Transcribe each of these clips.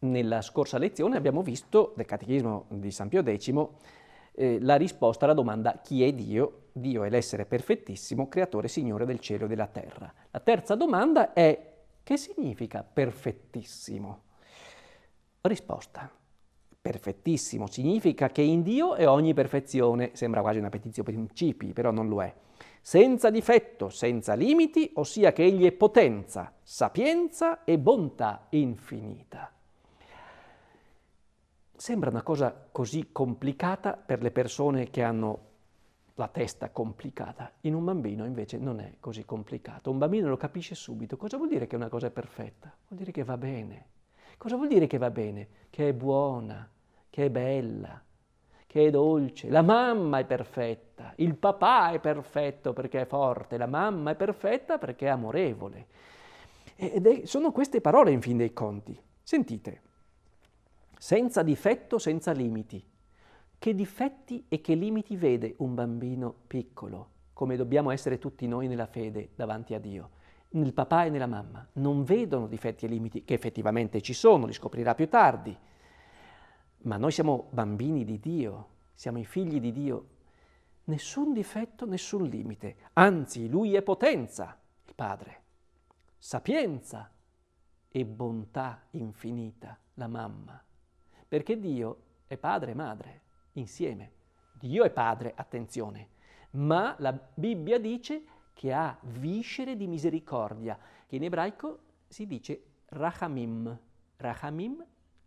Nella scorsa lezione abbiamo visto, del Catechismo di San Pio X, eh, la risposta alla domanda chi è Dio? Dio è l'essere perfettissimo, creatore e signore del cielo e della terra. La terza domanda è che significa perfettissimo? Risposta. Perfettissimo significa che in Dio è ogni perfezione, sembra quasi una petizio principi, però non lo è. Senza difetto, senza limiti, ossia che egli è potenza, sapienza e bontà infinita. Sembra una cosa così complicata per le persone che hanno la testa complicata, in un bambino invece non è così complicato. Un bambino lo capisce subito. Cosa vuol dire che una cosa è perfetta? Vuol dire che va bene. Cosa vuol dire che va bene? Che è buona, che è bella, che è dolce. La mamma è perfetta, il papà è perfetto perché è forte, la mamma è perfetta perché è amorevole. Ed è, sono queste parole in fin dei conti. Sentite senza difetto, senza limiti. Che difetti e che limiti vede un bambino piccolo, come dobbiamo essere tutti noi nella fede davanti a Dio? Nel papà e nella mamma non vedono difetti e limiti, che effettivamente ci sono, li scoprirà più tardi. Ma noi siamo bambini di Dio, siamo i figli di Dio. Nessun difetto, nessun limite. Anzi, Lui è potenza, il Padre, sapienza e bontà infinita, la mamma perché Dio è padre e madre insieme. Dio è padre, attenzione, ma la Bibbia dice che ha viscere di misericordia, che in ebraico si dice rachamim. Rachamim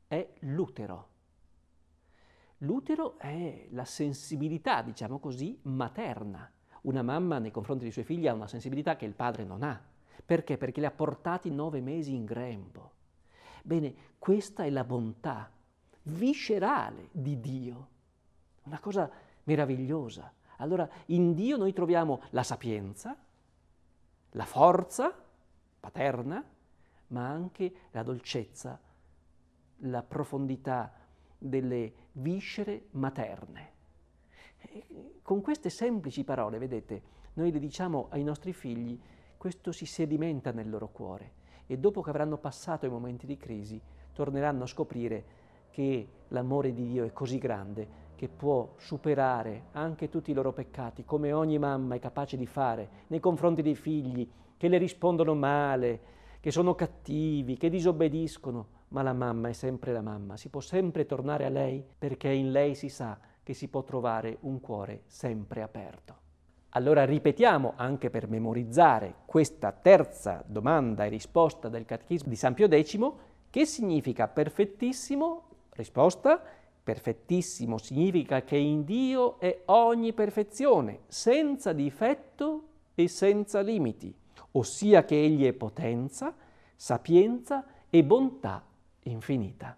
è l'utero. L'utero è la sensibilità, diciamo così, materna. Una mamma nei confronti dei suoi figli ha una sensibilità che il padre non ha. Perché? Perché li ha portati nove mesi in grembo. Bene, questa è la bontà viscerale di Dio, una cosa meravigliosa. Allora in Dio noi troviamo la sapienza, la forza paterna, ma anche la dolcezza, la profondità delle viscere materne. E con queste semplici parole, vedete, noi le diciamo ai nostri figli, questo si sedimenta nel loro cuore e dopo che avranno passato i momenti di crisi torneranno a scoprire che l'amore di Dio è così grande che può superare anche tutti i loro peccati, come ogni mamma è capace di fare nei confronti dei figli che le rispondono male, che sono cattivi, che disobbediscono, ma la mamma è sempre la mamma, si può sempre tornare a lei perché in lei si sa che si può trovare un cuore sempre aperto. Allora ripetiamo, anche per memorizzare, questa terza domanda e risposta del Catechismo di San Pio X, che significa perfettissimo Risposta? Perfettissimo significa che in Dio è ogni perfezione, senza difetto e senza limiti, ossia che Egli è potenza, sapienza e bontà infinita.